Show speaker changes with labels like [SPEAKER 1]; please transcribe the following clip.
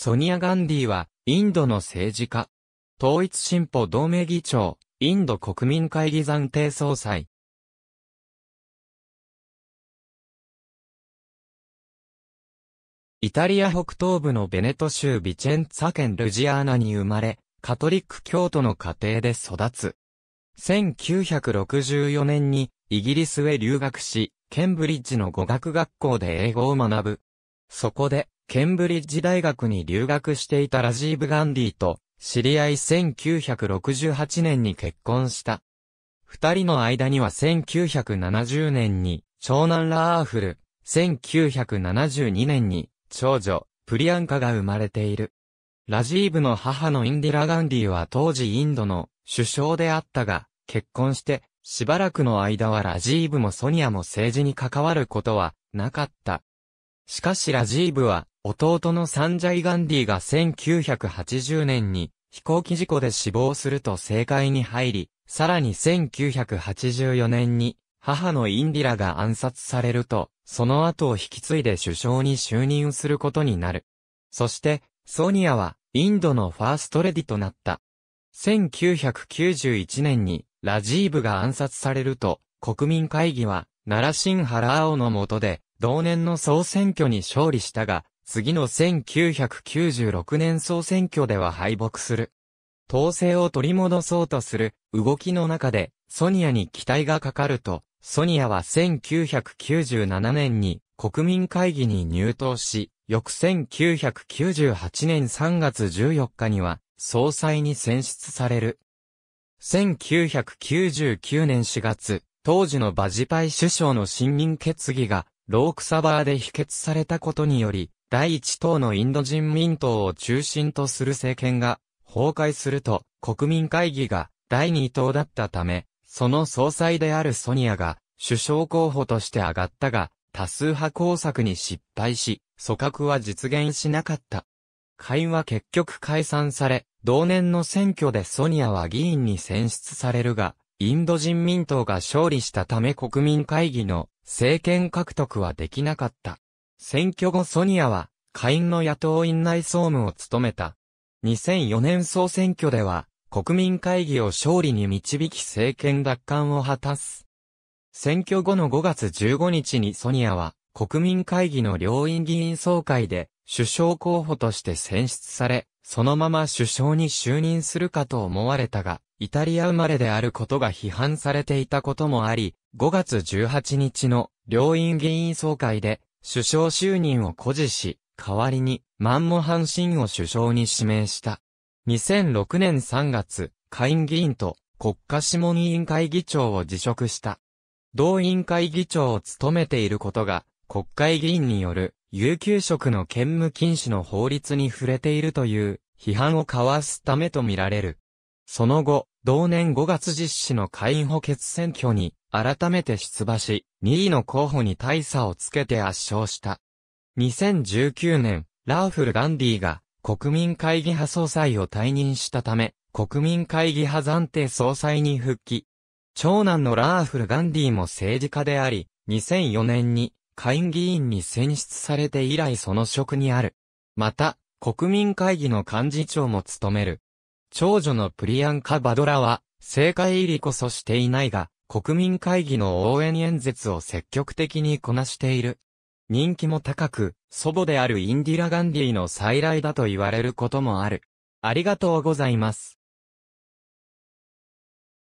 [SPEAKER 1] ソニア・ガンディは、インドの政治家。統一進歩同盟議長、インド国民会議暫定総裁。イタリア北東部のベネト州ビチェンツァ県ルジアーナに生まれ、カトリック教徒の家庭で育つ。1964年にイギリスへ留学し、ケンブリッジの語学学校で英語を学ぶ。そこで、ケンブリッジ大学に留学していたラジーブ・ガンディと知り合い1968年に結婚した。二人の間には1970年に長男ラーフル、1972年に長女プリアンカが生まれている。ラジーブの母のインディラ・ガンディは当時インドの首相であったが、結婚してしばらくの間はラジーブもソニアも政治に関わることはなかった。しかしラジーブは弟のサンジャイ・ガンディが1980年に飛行機事故で死亡すると政界に入り、さらに1984年に母のインディラが暗殺されると、その後を引き継いで首相に就任することになる。そして、ソニアはインドのファーストレディとなった。1991年にラジーブが暗殺されると、国民会議は、ナラシンハラーオの下で、同年の総選挙に勝利したが、次の1996年総選挙では敗北する。統制を取り戻そうとする動きの中でソニアに期待がかかると、ソニアは1997年に国民会議に入党し、翌1998年3月14日には総裁に選出される。1999年4月、当時のバジパイ首相の信任決議がロークサバーで否決されたことにより、第一党のインド人民党を中心とする政権が崩壊すると国民会議が第二党だったため、その総裁であるソニアが首相候補として上がったが、多数派工作に失敗し、組閣は実現しなかった。会は結局解散され、同年の選挙でソニアは議員に選出されるが、インド人民党が勝利したため国民会議の政権獲得はできなかった。選挙後ソニアは、下院の野党院内総務を務めた。2004年総選挙では、国民会議を勝利に導き政権奪還を果たす。選挙後の5月15日にソニアは、国民会議の両院議員総会で、首相候補として選出され、そのまま首相に就任するかと思われたが、イタリア生まれであることが批判されていたこともあり、5月18日の両院議員総会で首相就任を誇示し、代わりにマンモハン・シンを首相に指名した。2006年3月、下院議員と国家諮問委員会議長を辞職した。同委員会議長を務めていることが、国会議員による有給職の兼務禁止の法律に触れているという批判をかわすためとみられる。その後、同年5月実施の会員補欠選挙に改めて出馬し、2位の候補に大差をつけて圧勝した。2019年、ラーフル・ガンディが国民会議派総裁を退任したため、国民会議派暫定総裁に復帰。長男のラーフル・ガンディも政治家であり、2004年に下院議員に選出されて以来その職にある。また、国民会議の幹事長も務める。長女のプリアンカ・バドラは、政界入りこそしていないが、国民会議の応援演説を積極的にこなしている。人気も高く、祖母であるインディラ・ガンディの再来だと言われることもある。ありがとうございます。